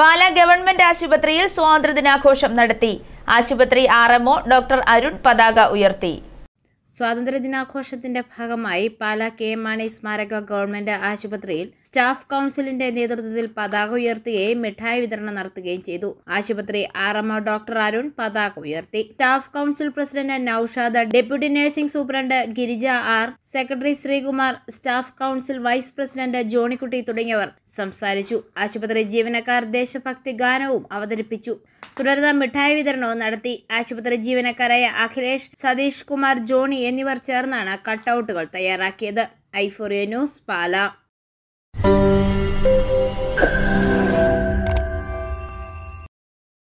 Pala government ആശുപത്രിയിൽ സ്വാതന്ത്ര്യദിനാഘോഷം നടത്തി ആശുപത്രി ആർ ഡോക്ടർ അരുൺ പതാക ഉയർത്തി സ്വാതന്ത്ര്യദിനാഘോഷത്തിന്റെ ഭാഗമായി പാലാ കെ മാണി സ്മാരക ഗവൺമെന്റ് ആശുപത്രിയിൽ സ്റ്റാഫ് കൗൺസിലിന്റെ നേതൃത്വത്തിൽ പതാക ഉയർത്തുകയും മിഠായി വിതരണം നടത്തുകയും ചെയ്തു ആശുപത്രി ആർഎംഒ ഡോക്ടർ അരുൺ പതാക ഉയർത്തി staff council president Naushad deputy nursing superintendent Girija R secretary Sreekumar staff council vice president Johnykutty തുടങ്ങിയവർ സംസാരിച്ചു ആശുപത്രി ജീവനക്കാർ ദേശഭക്തി ഗാനവും അവതരിപ്പിച്ചു തുടർന്ന് മിഠായി വിതരണവും നടത്തി ആശുപത്രി ജീവനക്കാരായ അഖിലേഷ് സതീഷ് കുമാർ ജോണി എന്നിവർ ചേർന്നാണ് കട്ടൗട്ടുകൾ തയ്യാറാക്കിയത് ഐഫോറിയ ന്യൂസ് പാല